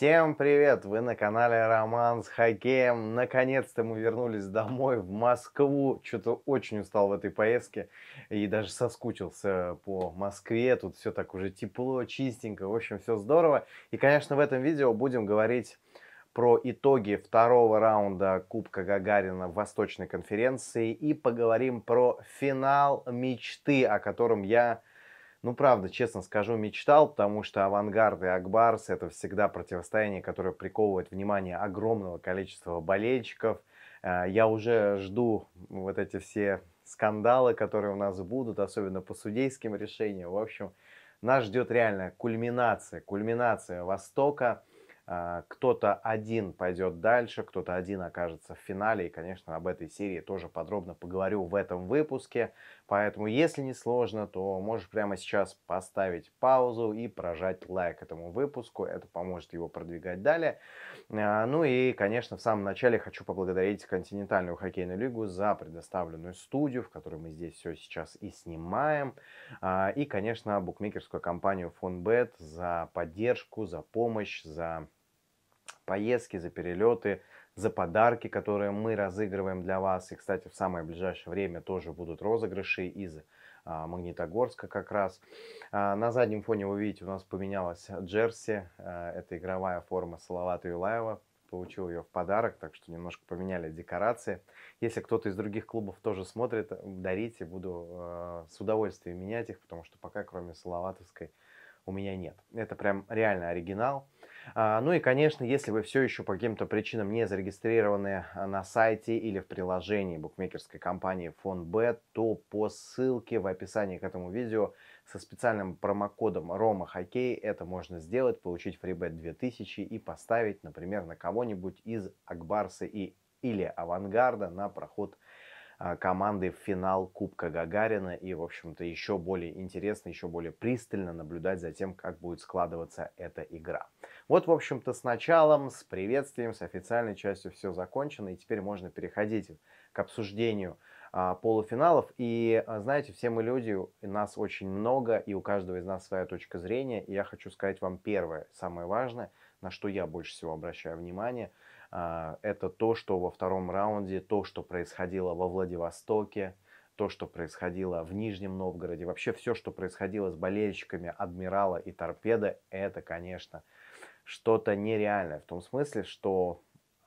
Всем привет! Вы на канале Роман с хоккеем. Наконец-то мы вернулись домой в Москву. Что-то очень устал в этой поездке и даже соскучился по Москве. Тут все так уже тепло, чистенько. В общем, все здорово. И, конечно, в этом видео будем говорить про итоги второго раунда Кубка Гагарина в Восточной конференции и поговорим про финал мечты, о котором я ну, правда, честно скажу, мечтал, потому что «Авангард» и «Акбарс» — это всегда противостояние, которое приковывает внимание огромного количества болельщиков. Э, я уже жду вот эти все скандалы, которые у нас будут, особенно по судейским решениям. В общем, нас ждет реально кульминация, кульминация Востока. Э, кто-то один пойдет дальше, кто-то один окажется в финале. И, конечно, об этой серии тоже подробно поговорю в этом выпуске. Поэтому, если не сложно, то можешь прямо сейчас поставить паузу и прожать лайк этому выпуску. Это поможет его продвигать далее. А, ну и, конечно, в самом начале хочу поблагодарить Континентальную хоккейную лигу за предоставленную студию, в которой мы здесь все сейчас и снимаем. А, и, конечно, букмекерскую компанию FunBet за поддержку, за помощь, за поездки, за перелеты – за подарки, которые мы разыгрываем для вас. И, кстати, в самое ближайшее время тоже будут розыгрыши из а, Магнитогорска как раз. А, на заднем фоне вы видите, у нас поменялась джерси. А, это игровая форма Салавата Юлаева. Получил ее в подарок, так что немножко поменяли декорации. Если кто-то из других клубов тоже смотрит, дарите. Буду с удовольствием менять их, потому что пока кроме Салаватовской у меня нет. Это прям реально оригинал. А, ну и, конечно, если вы все еще по каким-то причинам не зарегистрированы а, на сайте или в приложении букмекерской компании FonBet, то по ссылке в описании к этому видео со специальным промокодом Рома Хоккей это можно сделать, получить фрибет 2000 и поставить, например, на кого-нибудь из Акбарса и или Авангарда на проход а, команды в финал Кубка Гагарина. И, в общем-то, еще более интересно, еще более пристально наблюдать за тем, как будет складываться эта игра. Вот, в общем-то, с началом, с приветствием, с официальной частью все закончено. И теперь можно переходить к обсуждению а, полуфиналов. И а, знаете, все мы люди, нас очень много, и у каждого из нас своя точка зрения. И я хочу сказать вам первое, самое важное, на что я больше всего обращаю внимание – а, это то, что во втором раунде, то, что происходило во Владивостоке, то, что происходило в Нижнем Новгороде, вообще все, что происходило с болельщиками Адмирала и Торпеда, это, конечно, что-то нереальное. В том смысле, что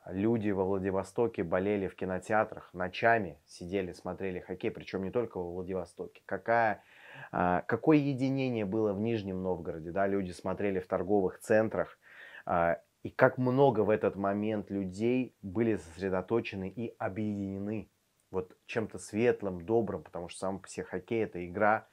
люди во Владивостоке болели в кинотеатрах, ночами сидели, смотрели хоккей, причем не только во Владивостоке. Какая, а, какое единение было в Нижнем Новгороде, да, люди смотрели в торговых центрах, а, и как много в этот момент людей были сосредоточены и объединены вот чем-то светлым, добрым, потому что сам по себе хоккей – это игра.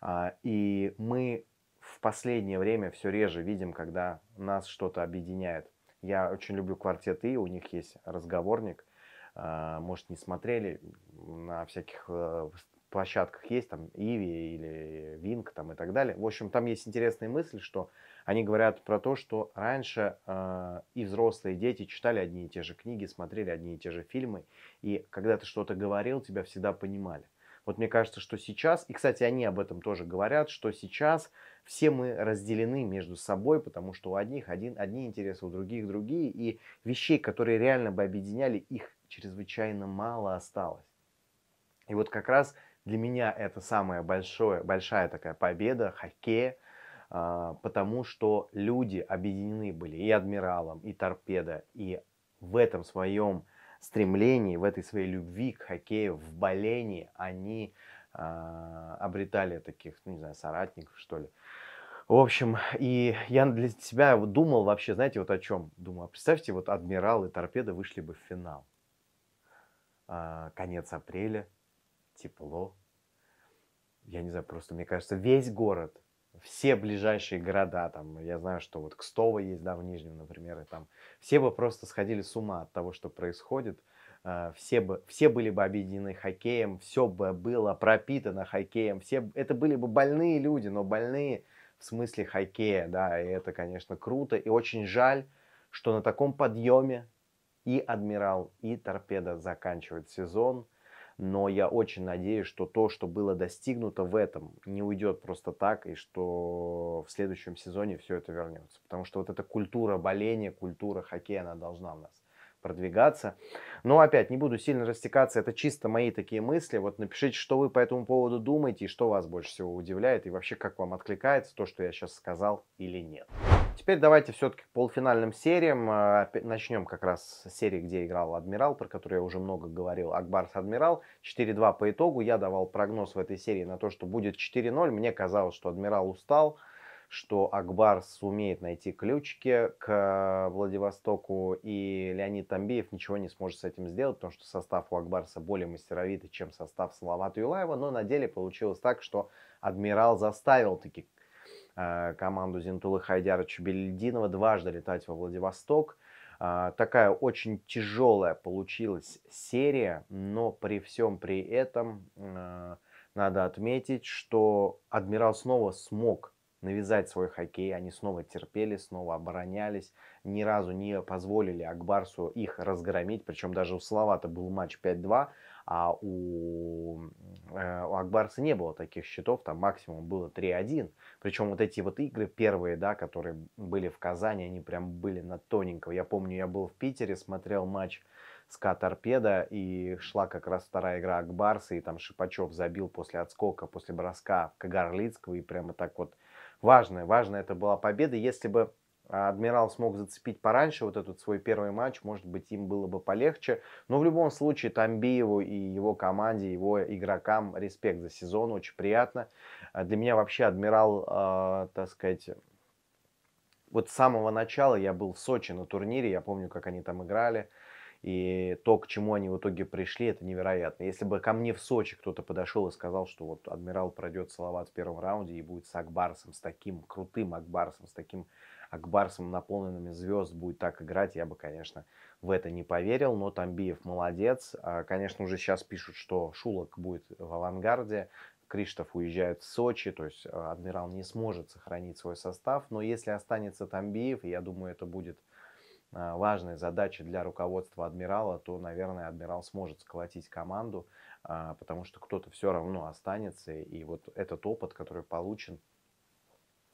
А, и мы в последнее время все реже видим, когда нас что-то объединяет. Я очень люблю квартеты, у них есть разговорник. А, может, не смотрели, на всяких э, площадках есть, там Иви или Винг там и так далее. В общем, там есть интересная мысль, что они говорят про то, что раньше э, и взрослые, и дети читали одни и те же книги, смотрели одни и те же фильмы, и когда ты что-то говорил, тебя всегда понимали. Вот мне кажется, что сейчас, и, кстати, они об этом тоже говорят, что сейчас все мы разделены между собой, потому что у одних один, одни интересы, у других другие, и вещей, которые реально бы объединяли, их чрезвычайно мало осталось. И вот как раз для меня это самая большое, большая такая победа хоккей. А, потому что люди объединены были и адмиралом, и торпедо, и в этом своем стремлении, в этой своей любви к хоккею, в болении они а, обретали таких, ну, не знаю, соратников, что ли. В общем, и я для себя думал вообще, знаете, вот о чем? думаю. представьте, вот адмирал и торпеда вышли бы в финал. А, конец апреля, тепло. Я не знаю, просто мне кажется, весь город все ближайшие города, там, я знаю, что вот Кстово есть, да, в Нижнем, например, и там, все бы просто сходили с ума от того, что происходит, а, все, бы, все были бы объединены хоккеем, все бы было пропитано хоккеем, все, это были бы больные люди, но больные в смысле хоккея, да, и это, конечно, круто, и очень жаль, что на таком подъеме и «Адмирал», и «Торпеда» заканчивают сезон – но я очень надеюсь, что то, что было достигнуто в этом, не уйдет просто так, и что в следующем сезоне все это вернется. Потому что вот эта культура боления, культура хоккея, она должна у нас продвигаться. Но опять, не буду сильно растекаться, это чисто мои такие мысли. Вот напишите, что вы по этому поводу думаете, и что вас больше всего удивляет, и вообще, как вам откликается то, что я сейчас сказал или нет. Теперь давайте все-таки к полуфинальным сериям. Э, Начнем как раз с серии, где играл Адмирал, про которую я уже много говорил. Акбарс Адмирал. 4-2 по итогу. Я давал прогноз в этой серии на то, что будет 4-0. Мне казалось, что Адмирал устал что Акбар сумеет найти ключики к э, Владивостоку, и Леонид Тамбиев ничего не сможет с этим сделать, потому что состав у Акбарса более мастеровитый, чем состав Салавата Юлаева, но на деле получилось так, что Адмирал заставил таки Э, команду Зинтулы Хайдяра Чубельдинова дважды летать во Владивосток. Э, такая очень тяжелая получилась серия, но при всем при этом э, надо отметить, что адмирал снова смог навязать свой хоккей. Они снова терпели, снова оборонялись. Ни разу не позволили Акбарсу их разгромить. Причем даже у Словата был матч 5-2, а у, э, у Акбарса не было таких счетов. Там максимум было 3-1. Причем вот эти вот игры первые, да, которые были в Казани, они прям были на тоненького. Я помню, я был в Питере, смотрел матч СКА «Торпеда», и шла как раз вторая игра Акбарса, и там Шипачев забил после отскока, после броска Кагарлицкого, и прямо так вот важное. Важная это была победа. Если бы а, Адмирал смог зацепить пораньше вот этот свой первый матч, может быть, им было бы полегче. Но в любом случае Тамбиеву и его команде, его игрокам респект за сезон, очень приятно. А, для меня вообще Адмирал, э, так сказать, вот с самого начала я был в Сочи на турнире, я помню, как они там играли. И то, к чему они в итоге пришли, это невероятно. Если бы ко мне в Сочи кто-то подошел и сказал, что вот Адмирал пройдет Салават в первом раунде и будет с Акбарсом, с таким крутым Акбарсом, с таким Акбарсом, наполненными звезд, будет так играть, я бы, конечно, в это не поверил. Но Тамбиев молодец. А, конечно, уже сейчас пишут, что Шулок будет в авангарде. Криштов уезжает в Сочи, то есть а, Адмирал не сможет сохранить свой состав, но если останется Тамбиев, я думаю, это будет а, важная задача для руководства адмирала, то, наверное, адмирал сможет сколотить команду, а, потому что кто-то все равно останется, и вот этот опыт, который получен,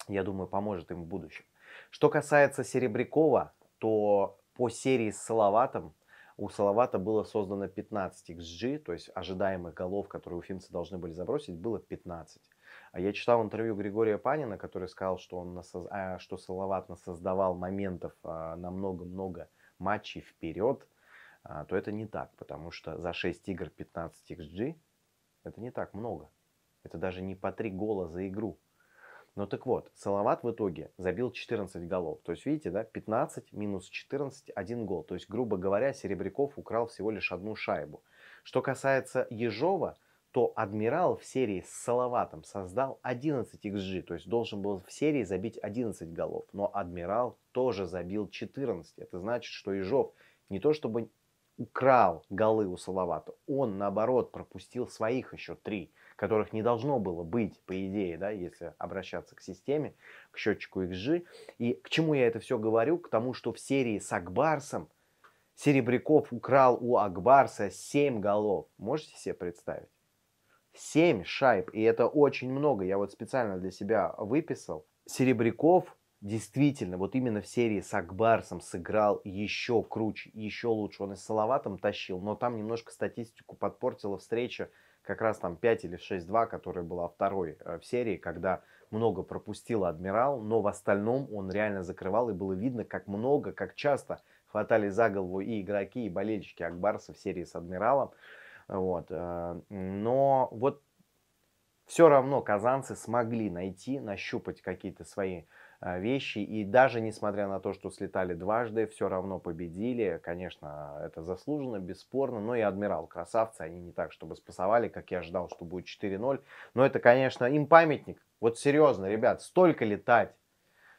я думаю, поможет им в будущем. Что касается Серебрякова, то по серии с Салаватом у Салавата было создано 15 XG, то есть ожидаемых голов, которые уфимцы должны были забросить, было 15. А я читал интервью Григория Панина, который сказал, что, он насоз... а, что Салават насоздавал моментов а, на много-много матчей вперед, а, то это не так, потому что за 6 игр 15 XG это не так много. Это даже не по 3 гола за игру. Ну так вот, Салават в итоге забил 14 голов. То есть, видите, да, 15 минус 14, 1 гол. То есть, грубо говоря, Серебряков украл всего лишь одну шайбу. Что касается Ежова, что Адмирал в серии с Салаватом создал 11 XG, то есть должен был в серии забить 11 голов. Но Адмирал тоже забил 14. Это значит, что Ижов не то чтобы украл голы у Салавата, он наоборот пропустил своих еще три, которых не должно было быть, по идее, да, если обращаться к системе, к счетчику XG. И к чему я это все говорю? К тому, что в серии с Акбарсом Серебряков украл у Акбарса 7 голов. Можете себе представить? 7 шайб, и это очень много. Я вот специально для себя выписал. Серебряков действительно вот именно в серии с Акбарсом сыграл еще круче, еще лучше. Он и с Салаватом тащил, но там немножко статистику подпортила встреча как раз там 5 или 6-2, которая была второй э, в серии, когда много пропустил Адмирал, но в остальном он реально закрывал, и было видно, как много, как часто хватали за голову и игроки, и болельщики Акбарса в серии с Адмиралом. Вот. Э, но вот все равно казанцы смогли найти, нащупать какие-то свои э, вещи. И даже несмотря на то, что слетали дважды, все равно победили. Конечно, это заслуженно, бесспорно. Но и Адмирал красавцы. Они не так, чтобы спасовали, как я ожидал, что будет 4-0. Но это, конечно, им памятник. Вот серьезно, ребят, столько летать.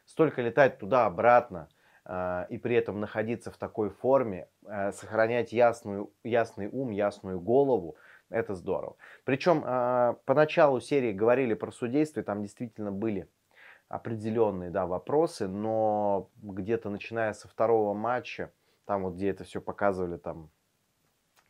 Столько летать туда-обратно. Э, и при этом находиться в такой форме Э, сохранять ясную, ясный ум, ясную голову, это здорово. Причем э, а, по началу серии говорили про судейство, и там действительно были определенные да, вопросы, но где-то начиная со второго матча, там вот где это все показывали, там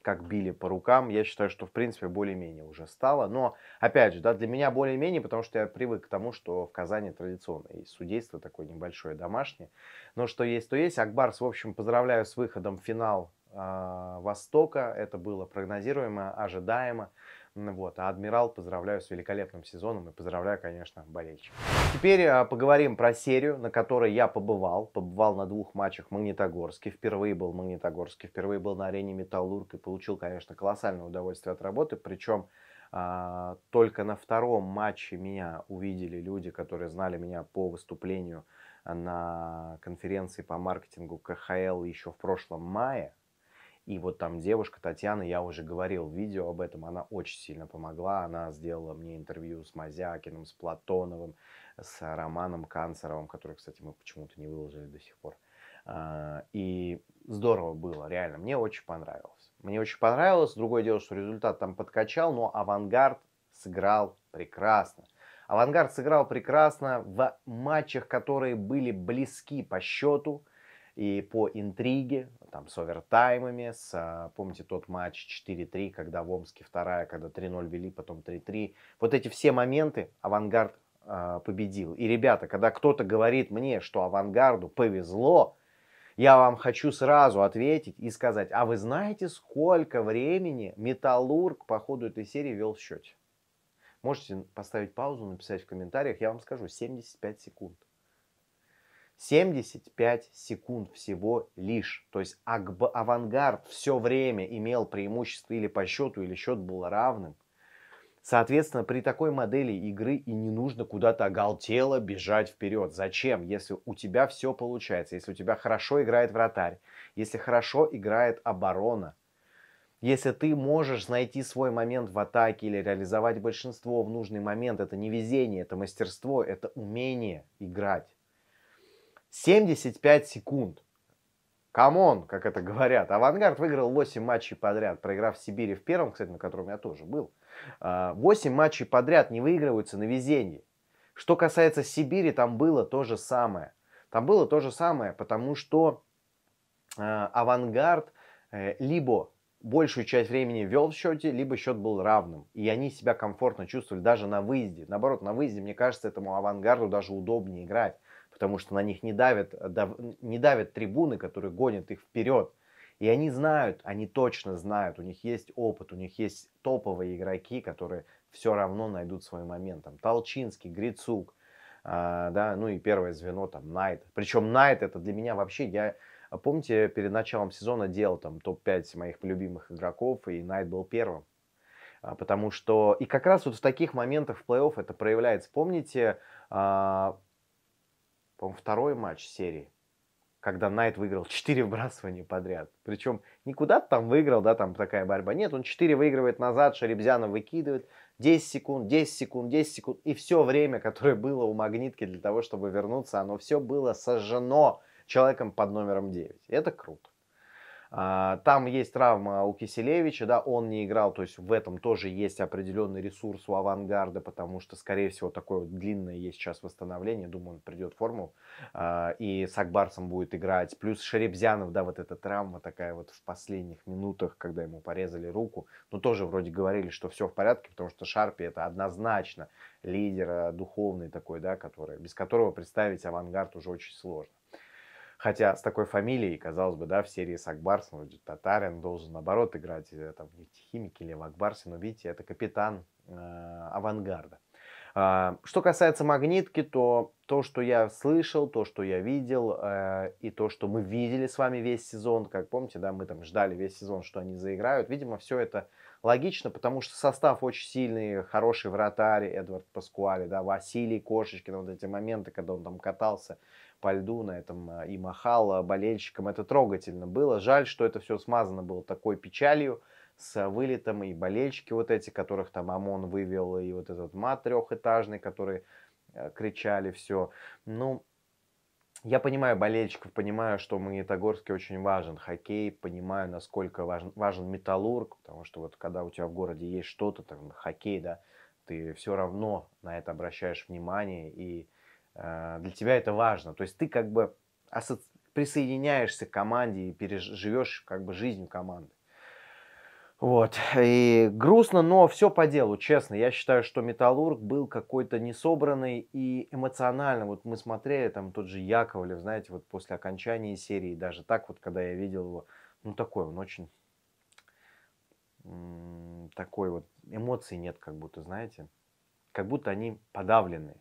как били по рукам. Я считаю, что в принципе более-менее уже стало. Но опять же, да, для меня более-менее, потому что я привык к тому, что в Казани традиционно есть судейство такое небольшое, домашнее. Но что есть, то есть. Акбарс, в общем, поздравляю с выходом в финал э, Востока. Это было прогнозируемо, ожидаемо. Вот. А Адмирал поздравляю с великолепным сезоном и поздравляю, конечно, болельщиков. Теперь а, поговорим про серию, на которой я побывал. Побывал на двух матчах в Магнитогорске. Впервые был в Магнитогорске, впервые был на арене Металлург и получил, конечно, колоссальное удовольствие от работы. Причем а, только на втором матче меня увидели люди, которые знали меня по выступлению на конференции по маркетингу КХЛ еще в прошлом мае. И вот там девушка Татьяна, я уже говорил в видео об этом, она очень сильно помогла. Она сделала мне интервью с Мазякиным, с Платоновым, с Романом Канцеровым, который, кстати, мы почему-то не выложили до сих пор. А, и здорово было, реально. Мне очень понравилось. Мне очень понравилось. Другое дело, что результат там подкачал, но авангард сыграл прекрасно. Авангард сыграл прекрасно в матчах, которые были близки по счету и по интриге там с овертаймами, с, а, помните тот матч 4-3, когда в Омске вторая, когда 3-0 вели, потом 3-3. Вот эти все моменты авангард э, победил. И, ребята, когда кто-то говорит мне, что авангарду повезло, я вам хочу сразу ответить и сказать, а вы знаете, сколько времени Металлург по ходу этой серии вел в счете? Можете поставить паузу, написать в комментариях, я вам скажу, 75 секунд. 75 секунд всего лишь. То есть агб авангард все время имел преимущество или по счету, или счет был равным. Соответственно, при такой модели игры и не нужно куда-то оголтело бежать вперед. Зачем? Если у тебя все получается, если у тебя хорошо играет вратарь, если хорошо играет оборона, если ты можешь найти свой момент в атаке или реализовать большинство в нужный момент, это не везение, это мастерство, это умение играть. 75 секунд. Камон, как это говорят. Авангард выиграл 8 матчей подряд, проиграв в Сибири в первом, кстати, на котором я тоже был. 8 а, матчей подряд не выигрываются на везенье. Что касается Сибири, там было то же самое. Там было то же самое, потому что а, авангард э, либо большую часть времени вел в счете, либо счет был равным. И они себя комфортно чувствовали даже на выезде. Наоборот, на выезде, мне кажется, этому авангарду даже удобнее играть потому что на них не давят, э, не давят трибуны, которые гонят их вперед. И они знают, они точно знают, у них есть опыт, у них есть топовые игроки, которые все равно найдут свой момент. Там Толчинский, Грицук, а, да, ну и первое звено там Найт. Причем Найт это для меня вообще, я, а, помните, перед началом сезона делал там топ-5 моих любимых игроков, и Найт был первым. А, потому что, и как раз вот в таких моментах в плей-офф это проявляется. Помните, а, по-моему, второй матч серии, когда Найт выиграл 4 вбрасывания подряд. Причем никуда там выиграл, да, там такая борьба. Нет, он 4 выигрывает назад, Шеребзяна выкидывает. 10 секунд, 10 секунд, 10 секунд. И все время, которое было у магнитки для того, чтобы вернуться, оно все было сожжено человеком под номером 9. это круто. А, там есть травма у Киселевича, да, он не играл, то есть в этом тоже есть определенный ресурс у авангарда, потому что, скорее всего, такое вот длинное есть сейчас восстановление, думаю, он придет в форму, а, и с Акбарсом будет играть, плюс Шеребзянов, да, вот эта травма такая вот в последних минутах, когда ему порезали руку, но ну, тоже вроде говорили, что все в порядке, потому что Шарпи это однозначно лидер а, духовный такой, да, который, без которого представить авангард уже очень сложно. Хотя с такой фамилией, казалось бы, да, в серии с Акбарсом, Татарин должен, наоборот, играть э, там, в нефтехимике или в Акбарсе, но, видите, это капитан э, авангарда. Э, что касается магнитки, то то, что я слышал, то, что я видел, э, и то, что мы видели с вами весь сезон, как помните, да, мы там ждали весь сезон, что они заиграют, видимо, все это логично, потому что состав очень сильный, хороший вратарь Эдвард Паскуали, да, Василий Кошечкин, вот эти моменты, когда он там катался по льду на этом а, и махал а, болельщикам, это трогательно было. Жаль, что это все смазано было такой печалью, с а, вылетом и болельщики вот эти, которых там ОМОН вывел, и вот этот мат трехэтажный, который кричали все. Ну, я понимаю болельщиков, понимаю, что Магнитогорске очень важен хоккей, понимаю, насколько важен, важен металлург, потому что вот когда у тебя в городе есть что-то, там, хоккей, да, ты все равно на это обращаешь внимание, и э, для тебя это важно. То есть ты как бы асоци... присоединяешься к команде и переживешь как бы жизнь команды. Вот. И грустно, но все по делу, честно. Я считаю, что Металлург был какой-то несобранный и эмоционально. Вот мы смотрели там тот же Яковлев, знаете, вот после окончания серии, даже так вот, когда я видел его, ну такой он очень такой вот эмоций нет, как будто, знаете, как будто они подавлены.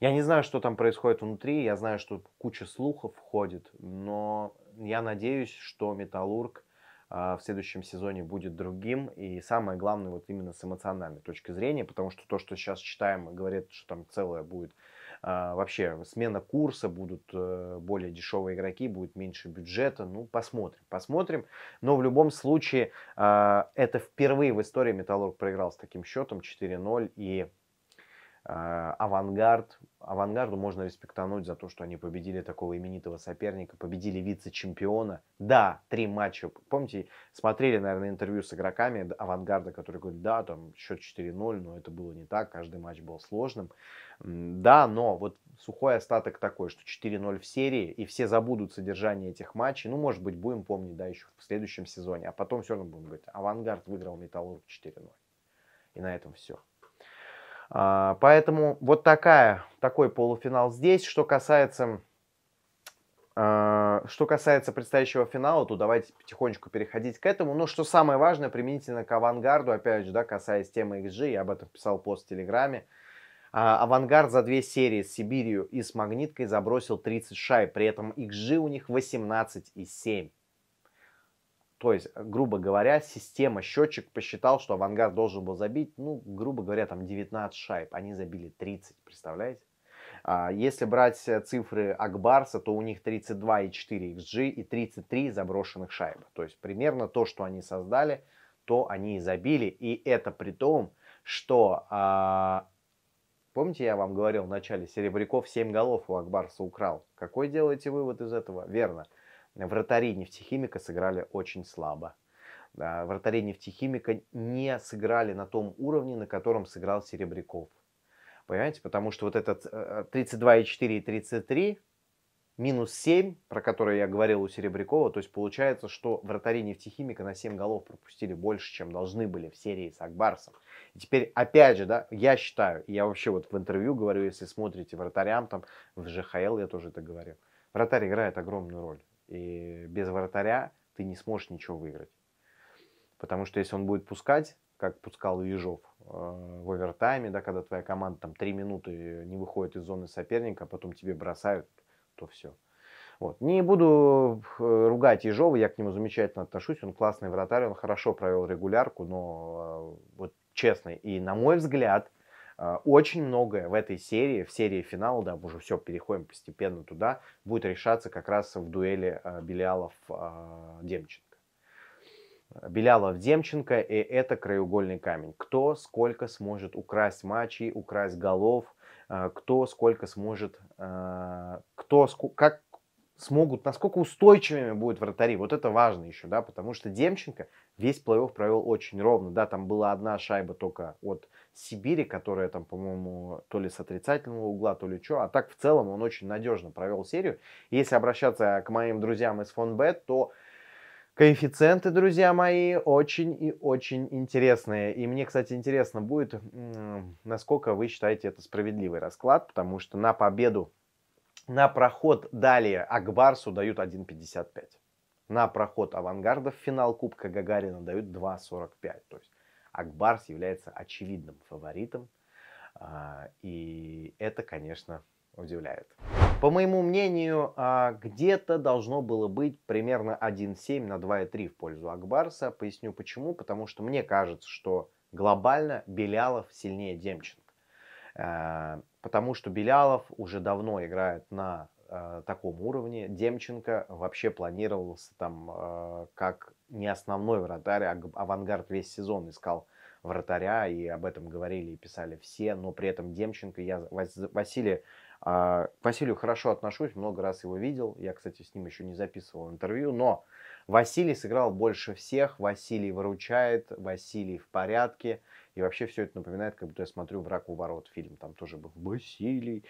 Я не знаю, что там происходит внутри, я знаю, что куча слухов ходит, но я надеюсь, что Металлург а, в следующем сезоне будет другим. И самое главное, вот именно с эмоциональной точки зрения, потому что то, что сейчас читаем, говорят, что там целое будет а, вообще смена курса, будут э, более дешевые игроки, будет меньше бюджета. Ну, посмотрим, посмотрим. Но в любом случае, а, это впервые в истории Металлург проиграл с таким счетом 4-0. И Э, авангард. Авангарду можно респектануть за то, что они победили такого именитого соперника, победили вице-чемпиона. Да, три матча. Помните, смотрели, наверное, интервью с игроками Авангарда, которые говорят, да, там счет 4-0, но это было не так, каждый матч был сложным. Да, но вот сухой остаток такой, что 4-0 в серии, и все забудут содержание этих матчей. Ну, может быть, будем помнить, да, еще в следующем сезоне. А потом все равно будем говорить, Авангард выиграл Металлург 4-0. И на этом все. А, поэтому вот такая, такой полуфинал здесь. Что касается, а, что касается предстоящего финала, то давайте потихонечку переходить к этому. Но что самое важное, применительно к авангарду, опять же, да, касаясь темы XG, я об этом писал пост в Телеграме, а, Авангард за две серии с Сибирью и с Магниткой забросил 30 шайб. При этом XG у них 18,7. То есть, э, грубо говоря, система, счетчик посчитал, что «Авангард» должен был забить, ну, грубо говоря, там 19 шайб, они забили 30, представляете? А если брать э, цифры Акбарса, то у них 32,4 XG и 33 заброшенных шайбы. То есть примерно то, что они создали, то они и забили. И это при том, что... А, помните, я вам говорил в начале, Серебряков 7 голов у Акбарса украл. Какой делаете вывод из этого? Верно Вратари нефтехимика сыграли очень слабо. Вратари нефтехимика не сыграли на том уровне, на котором сыграл Серебряков. Понимаете, потому что вот этот 32,4 э, э, и 33, минус 7, про который я говорил у Серебрякова, то есть получается, что вратари нефтехимика на 7 голов пропустили больше, чем должны были в серии с Акбарсом. И теперь, опять же, да, я считаю, я вообще вот в интервью говорю, если смотрите вратарям там, в ЖХЛ я тоже это говорю, вратарь играет огромную роль. И без вратаря ты не сможешь ничего выиграть. Потому что если он будет пускать, как пускал Ежов э, в овертайме, да, когда твоя команда там три минуты не выходит из зоны соперника, а потом тебе бросают, то все. Вот. Не буду э, ругать Ежова, я к нему замечательно отношусь, он классный вратарь, он хорошо провел регулярку, но э, вот честно, и на мой взгляд, а, очень многое в этой серии, в серии финала, да, мы уже все переходим постепенно туда, будет решаться как раз в дуэли Белялов-Демченко. А, Белялов, а, Демченко, и это краеугольный камень. Кто сколько сможет украсть матчей, украсть голов, кто сколько сможет, кто как смогут, насколько устойчивыми будут вратари. Вот это важно еще, да, потому что Демченко весь плей-офф провел очень ровно, да, там была одна шайба только от Сибири, которая там, по-моему, то ли с отрицательного угла, то ли что. А так, в целом, он очень надежно провел серию. Если обращаться к моим друзьям из Фонбет, то коэффициенты, друзья мои, очень и очень интересные. И мне, кстати, интересно будет, насколько вы считаете это справедливый расклад, потому что на победу, на проход далее Акбарсу дают 1,55. На проход авангарда в финал Кубка Гагарина дают 2,45. То есть Акбарс является очевидным фаворитом, а, и это, конечно, удивляет. По моему мнению, а, где-то должно было быть примерно 1,7 на 2,3 в пользу Акбарса. Поясню почему. Потому что мне кажется, что глобально Белялов сильнее Демченко. А, потому что Белялов уже давно играет на Э, таком уровне. Демченко вообще планировался там э, как не основной вратарь, а авангард весь сезон искал вратаря, и об этом говорили и писали все, но при этом Демченко, я Василий, э, к Василию хорошо отношусь, много раз его видел, я, кстати, с ним еще не записывал интервью, но Василий сыграл больше всех, Василий выручает, Василий в порядке, и вообще все это напоминает, как будто я смотрю «Враг у ворот» фильм. Там тоже был Василий.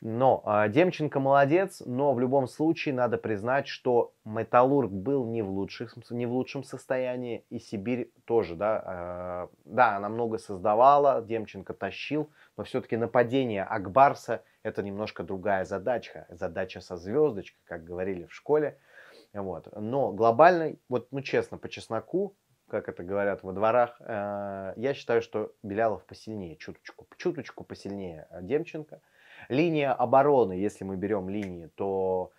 Но а, Демченко молодец, но в любом случае надо признать, что Металлург был не в, лучших, не в лучшем состоянии. И Сибирь тоже, да. А, да, она много создавала, Демченко тащил. Но все-таки нападение Акбарса – это немножко другая задачка, Задача со звездочкой, как говорили в школе. Вот. Но глобально, вот, ну честно, по чесноку, как это говорят во дворах. Э, я считаю, что Белялов посильнее, чуточку, чуточку посильнее э, Демченко. Линия обороны, если мы берем линии, то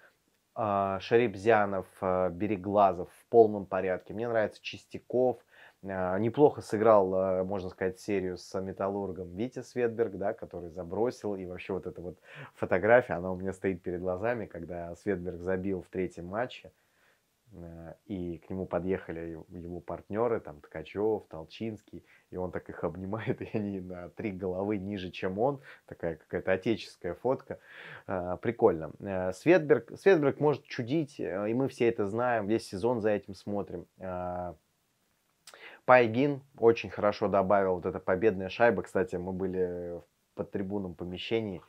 э, Шарипзянов, Береглазов в полном порядке. Мне нравится Чистяков. Неплохо сыграл, можно сказать, серию с металлургом Витя Светберг, да, который забросил. И вообще вот эта вот фотография, она у меня стоит перед глазами, когда Светберг забил в третьем матче. Э, и к нему подъехали его партнеры, там Ткачев, Толчинский, и он так их обнимает, и они на три головы ниже, чем он, такая какая-то отеческая фотка, а, прикольно. Э, Светберг, Светберг может чудить, э, и мы все это знаем, весь сезон за этим смотрим. А, Пайгин очень хорошо добавил вот эта победная шайба, кстати, мы были под трибуном помещении,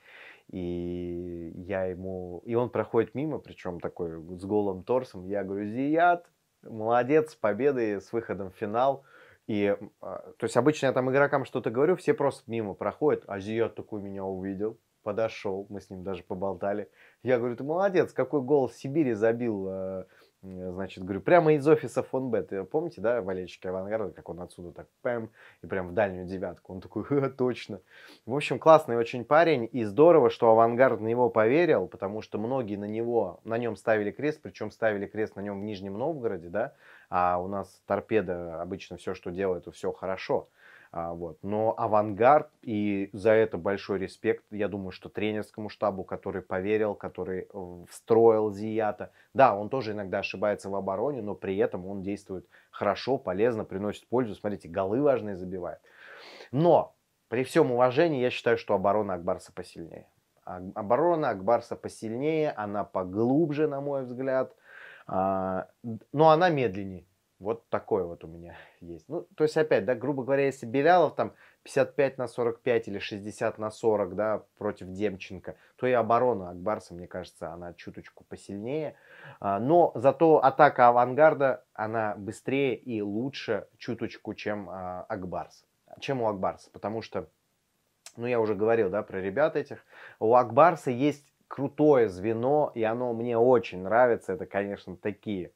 и я ему... И он проходит мимо, причем такой с голым торсом. Я говорю, Зият, молодец, с победой, с выходом в финал. И, а, то есть обычно я там игрокам что-то говорю, все просто мимо проходят, а Зият такой меня увидел, подошел, мы с ним даже поболтали. Я говорю, ты молодец, какой гол Сибири забил э, Э, значит, говорю, прямо из офиса фонбет. Помните, да, болельщики авангарда, как он отсюда так пэм, и прям в дальнюю девятку. Он такой, Ха, точно. В общем, классный очень парень, и здорово, что авангард на него поверил, потому что многие на него, на нем ставили крест, причем ставили крест на нем в Нижнем Новгороде, да, а у нас торпеда обычно все, что делает, все хорошо. А, вот. Но авангард, и за это большой респект, я думаю, что тренерскому штабу, который поверил, который э, встроил Зията. Да, он тоже иногда ошибается в обороне, но при этом он действует хорошо, полезно, приносит пользу. Смотрите, голы важные забивает. Но при всем уважении я считаю, что оборона Акбарса посильнее. Оборона Акбарса посильнее, она поглубже, на мой взгляд, а, но она медленнее. Вот такое вот у меня есть. Ну, то есть, опять, да, грубо говоря, если Белялов там 55 на 45 или 60 на 40, да, против Демченко, то и оборона Акбарса, мне кажется, она чуточку посильнее. А, но зато атака авангарда, она быстрее и лучше чуточку, чем а, Акбарс. Чем у Акбарса, потому что, ну, я уже говорил, да, про ребят этих. У Акбарса есть крутое звено, и оно мне очень нравится. Это, конечно, такие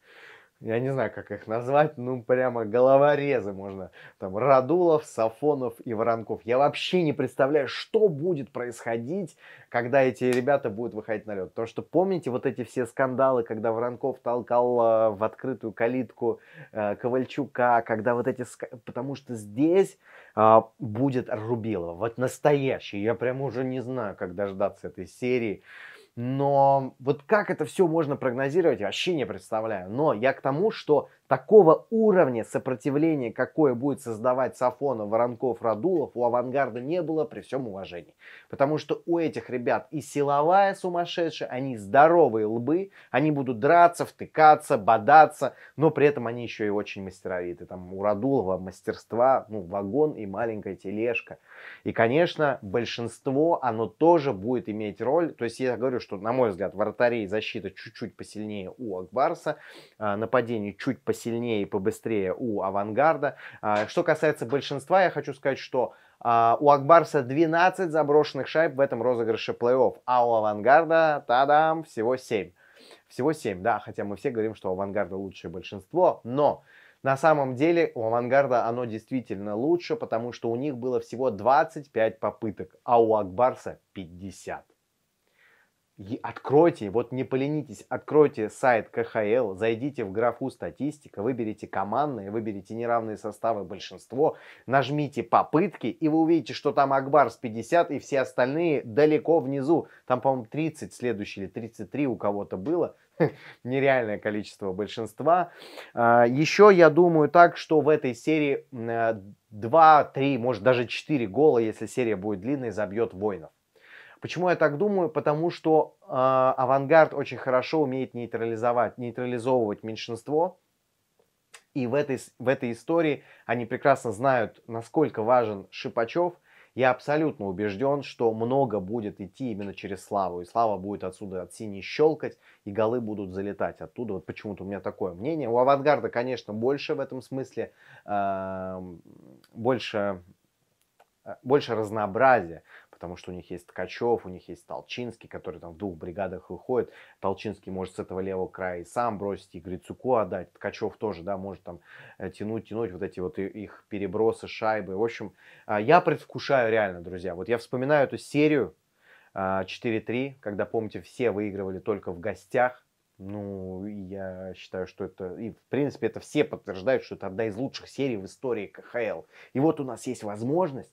я не знаю, как их назвать, ну, прямо головорезы можно. Там Радулов, Сафонов и Воронков. Я вообще не представляю, что будет происходить, когда эти ребята будут выходить на лед. Потому что помните вот эти все скандалы, когда Воронков толкал э, в открытую калитку э, Ковальчука, когда вот эти... Ска... Потому что здесь э, будет Рубилова, вот настоящий. Я прям уже не знаю, как дождаться этой серии. Но вот как это все можно прогнозировать, вообще не представляю. Но я к тому, что Такого уровня сопротивления, какое будет создавать Сафонов, Воронков, Радулов, у авангарда не было при всем уважении. Потому что у этих ребят и силовая сумасшедшая, они здоровые лбы, они будут драться, втыкаться, бодаться, но при этом они еще и очень мастеровиты. Там у Радулова мастерства, ну, вагон и маленькая тележка. И, конечно, большинство, оно тоже будет иметь роль. То есть я говорю, что, на мой взгляд, вратарей защита чуть-чуть посильнее у Акбарса, а, нападение чуть посильнее посильнее и побыстрее у авангарда. А, что касается большинства, я хочу сказать, что а, у Акбарса 12 заброшенных шайб в этом розыгрыше плей-офф, а у авангарда, тадам, всего 7. Всего 7, да, хотя мы все говорим, что у авангарда лучшее большинство, но на самом деле у авангарда оно действительно лучше, потому что у них было всего 25 попыток, а у Акбарса 50 откройте, вот не поленитесь, откройте сайт КХЛ, зайдите в графу статистика, выберите командные, выберите неравные составы большинство, нажмите попытки, и вы увидите, что там Акбарс 50 и все остальные далеко внизу. Там, по-моему, 30 следующий или 33 у кого-то было. Нереальное количество большинства. А, еще я думаю так, что в этой серии 2, 3, э, может даже 4 гола, если серия будет длинной, забьет Воинов. Почему я так думаю? Потому что э, авангард очень хорошо умеет нейтрализовать, нейтрализовывать меньшинство. И в этой, в этой истории они прекрасно знают, насколько важен Шипачев. Я абсолютно убежден, что много будет идти именно через Славу. И Слава будет отсюда от синей щелкать, и голы будут залетать оттуда. Вот почему-то у меня такое мнение. У авангарда, конечно, больше в этом смысле, э, больше, а, больше разнообразия потому что у них есть Ткачев, у них есть Толчинский, который там в двух бригадах выходит. Толчинский может с этого левого края и сам бросить, и Грицуку отдать. Ткачев тоже, да, может там э, тянуть, тянуть вот эти вот их перебросы, шайбы. В общем, а, я предвкушаю реально, друзья. Вот я вспоминаю эту серию 4-3, а, когда, помните, все выигрывали только в гостях. Ну, я считаю, что это... И, в принципе, это все подтверждают, что это одна из лучших серий в истории КХЛ. И вот у нас есть возможность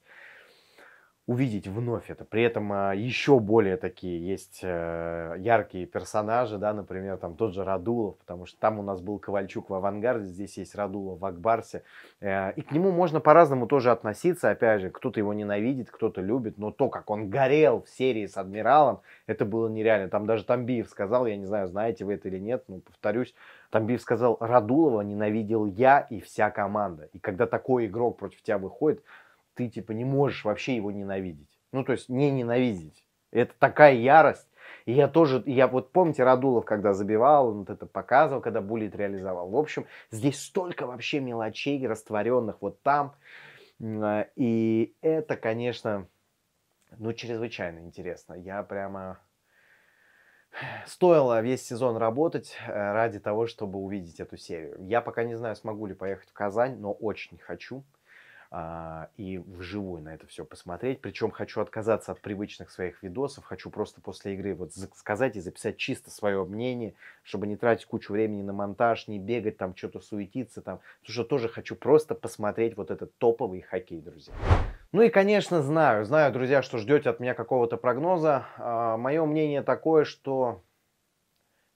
увидеть вновь это. При этом а, еще более такие есть э, яркие персонажи, да, например, там тот же Радулов, потому что там у нас был Ковальчук в авангарде, здесь есть Радулов в Акбарсе. Э, и к нему можно по-разному тоже относиться, опять же, кто-то его ненавидит, кто-то любит, но то, как он горел в серии с Адмиралом, это было нереально. Там даже Тамбиев сказал, я не знаю, знаете вы это или нет, но повторюсь, Тамбиев сказал, Радулова ненавидел я и вся команда. И когда такой игрок против тебя выходит, ты типа не можешь вообще его ненавидеть. Ну, то есть не ненавидеть. Это такая ярость. И я тоже, я вот помните, Радулов, когда забивал, он вот это показывал, когда буллит реализовал. В общем, здесь столько вообще мелочей, растворенных вот там. А, и это, конечно, ну, чрезвычайно интересно. Я прямо... Стоило весь сезон работать э, ради того, чтобы увидеть эту серию. Я пока не знаю, смогу ли поехать в Казань, но очень хочу. А, и вживую на это все посмотреть. Причем хочу отказаться от привычных своих видосов, хочу просто после игры вот сказать и записать чисто свое мнение, чтобы не тратить кучу времени на монтаж, не бегать там, что-то суетиться там. Потому что тоже хочу просто посмотреть вот этот топовый хоккей, друзья. Ну и, конечно, знаю, знаю, друзья, что ждете от меня какого-то прогноза. А, мое мнение такое, что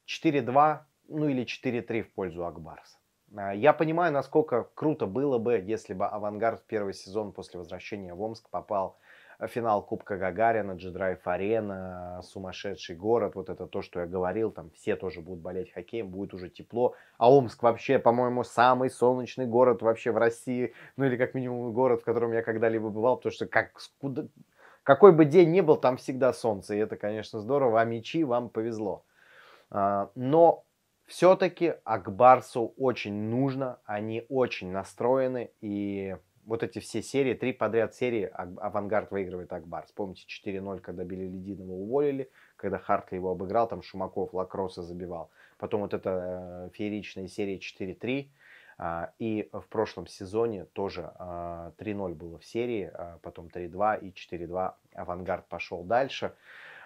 4-2, ну или 4-3 в пользу Акбарса. А, я понимаю, насколько круто было бы, если бы «Авангард» в первый сезон после возвращения в Омск попал в финал Кубка Гагарина, Джедрайф Арена, сумасшедший город, вот это то, что я говорил, там все тоже будут болеть хоккеем, будет уже тепло. А Омск вообще, по-моему, самый солнечный город вообще в России, ну или как минимум город, в котором я когда-либо бывал, потому что как, куда, какой бы день ни был, там всегда солнце, и это, конечно, здорово, а мечи вам повезло. А, но все-таки Акбарсу очень нужно, они очень настроены, и вот эти все серии, три подряд серии «Авангард» выигрывает Акбарс. Помните 4-0, когда Белелединова уволили, когда Хартли его обыграл, там Шумаков Лакроса забивал. Потом вот эта э, фееричная серия 4-3, э, а, и в прошлом сезоне тоже э, а, 3-0 было в серии, э, потом 3-2 и 4-2 «Авангард» пошел дальше.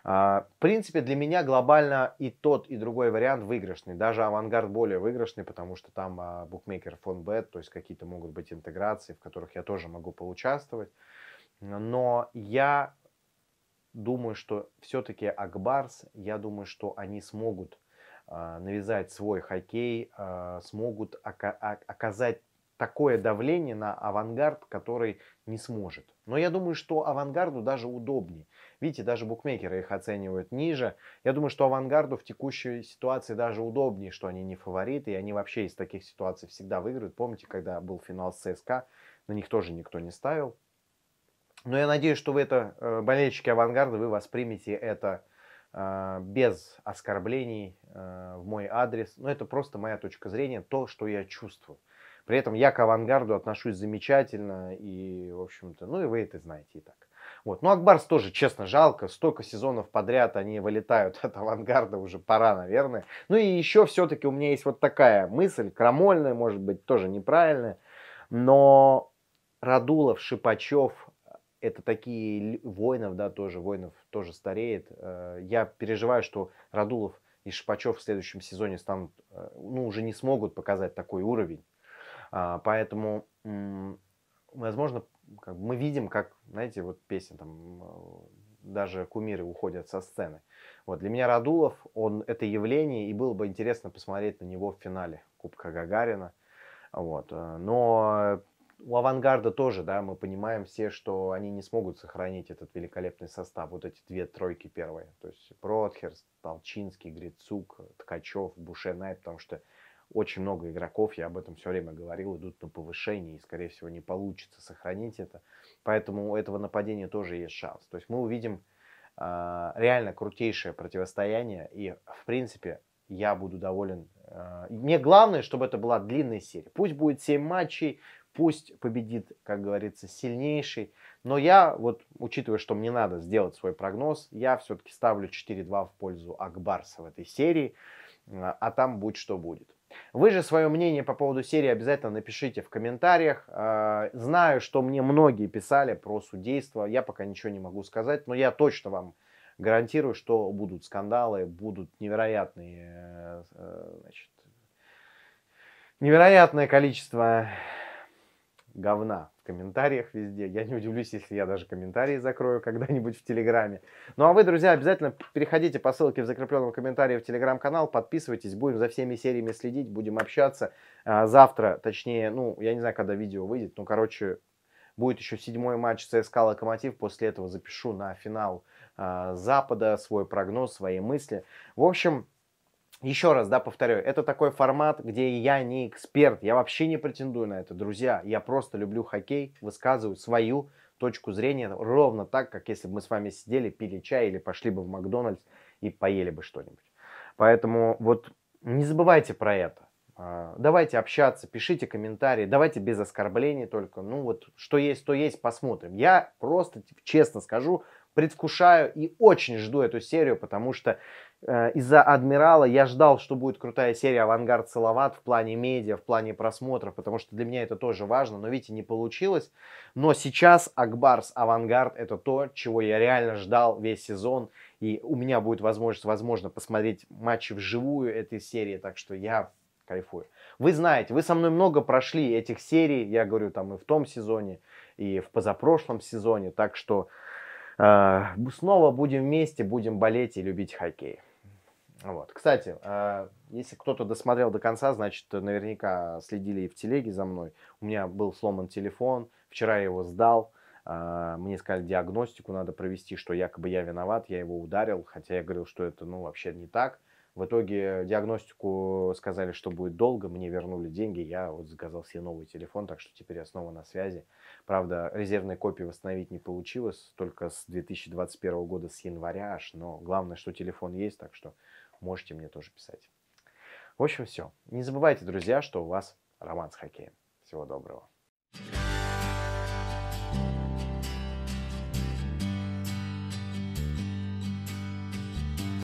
А, в принципе, для меня глобально и тот, и другой вариант выигрышный. Даже авангард более выигрышный, потому что там а, букмекер фон бет, то есть какие-то могут быть интеграции, в которых я тоже могу поучаствовать. Но я думаю, что все-таки Акбарс, я думаю, что они смогут а, навязать свой хоккей, смогут оказать такое давление на авангард, который не сможет. Но я думаю, что авангарду даже удобнее. Видите, даже букмекеры их оценивают ниже. Я думаю, что авангарду в текущей ситуации даже удобнее, что они не фавориты, и они вообще из таких ситуаций всегда выиграют. Помните, когда был финал с ЦСКА, на них тоже никто не ставил. Но я надеюсь, что вы это, э, болельщики авангарда, вы воспримете это э, без оскорблений э, в мой адрес. Но это просто моя точка зрения, то, что я чувствую. При этом я к авангарду отношусь замечательно и, в общем-то, ну и вы это знаете и так. Вот. Ну, Акбарс тоже, честно, жалко. Столько сезонов подряд они вылетают от авангарда, уже пора, наверное. Ну и еще все-таки у меня есть вот такая мысль, крамольная, может быть, тоже неправильная, но Радулов, Шипачев, это такие воинов, да, тоже, воинов тоже стареет. Э, я переживаю, что Радулов и Шипачев в следующем сезоне станут, э, ну, уже не смогут показать такой уровень. А, поэтому, возможно, как, мы видим, как, знаете, вот песня там, э, даже кумиры уходят со сцены. Вот для меня Радулов, он это явление, и было бы интересно посмотреть на него в финале Кубка Гагарина. Вот. Э, но у авангарда тоже, да, мы понимаем все, что они не смогут сохранить этот великолепный состав, вот эти две тройки первые, то есть Протхерс, Толчинский, Грицук, Ткачев, Бушенай, потому что очень много игроков, я об этом все время говорил, идут на повышение, и, скорее всего, не получится сохранить это. Поэтому у этого нападения тоже есть шанс. То есть мы увидим э, реально крутейшее противостояние, и, в принципе, я буду доволен. Э, мне главное, чтобы это была длинная серия. Пусть будет 7 матчей, пусть победит, как говорится, сильнейший. Но я, вот учитывая, что мне надо сделать свой прогноз, я все-таки ставлю 4-2 в пользу Акбарса в этой серии, а, а там будь что будет. Вы же свое мнение по поводу серии обязательно напишите в комментариях. А, знаю, что мне многие писали про судейство. Я пока ничего не могу сказать, но я точно вам гарантирую, что будут скандалы, будут невероятные, э, э, значит, невероятное количество говна комментариях везде. Я не удивлюсь, если я даже комментарии закрою когда-нибудь в Телеграме. Ну а вы, друзья, обязательно переходите по ссылке в закрепленном комментарии в Телеграм-канал, подписывайтесь, будем за всеми сериями следить, будем общаться. А, завтра, точнее, ну, я не знаю, когда видео выйдет, ну, короче, будет еще седьмой матч ЦСКА «Локомотив», после этого запишу на финал а, Запада свой прогноз, свои мысли. В общем, еще раз, да, повторю, это такой формат, где я не эксперт, я вообще не претендую на это, друзья. Я просто люблю хоккей, высказываю свою точку зрения ровно так, как если бы мы с вами сидели, пили чай или пошли бы в Макдональдс и поели бы что-нибудь. Поэтому вот не забывайте про это. А, давайте общаться, пишите комментарии, давайте без оскорблений только. Ну вот, что есть, то есть, посмотрим. Я просто, честно скажу, предвкушаю и очень жду эту серию, потому что Э, из-за «Адмирала» я ждал, что будет крутая серия «Авангард Салават» в плане медиа, в плане просмотров, потому что для меня это тоже важно, но, видите, не получилось. Но сейчас «Акбарс Авангард» — это то, чего я реально ждал весь сезон, и у меня будет возможность, возможно, посмотреть матчи вживую этой серии, так что я кайфую. Вы знаете, вы со мной много прошли этих серий, я говорю, там и в том сезоне, и в позапрошлом сезоне, так что э, снова будем вместе, будем болеть и любить хоккей. Вот. Кстати, а, если кто-то досмотрел до конца, значит, наверняка следили и в телеге за мной. У меня был сломан телефон, вчера я его сдал. А, мне сказали, диагностику надо провести, что якобы я виноват, я его ударил, хотя я говорил, что это ну, вообще не так. В итоге диагностику сказали, что будет долго, мне вернули деньги, я вот заказал себе новый телефон, так что теперь я снова на связи. Правда, резервной копии восстановить не получилось, только с 2021 года, с января аж, но главное, что телефон есть, так что можете мне тоже писать. В общем, все. Не забывайте, друзья, что у вас роман с хоккеем. Всего доброго.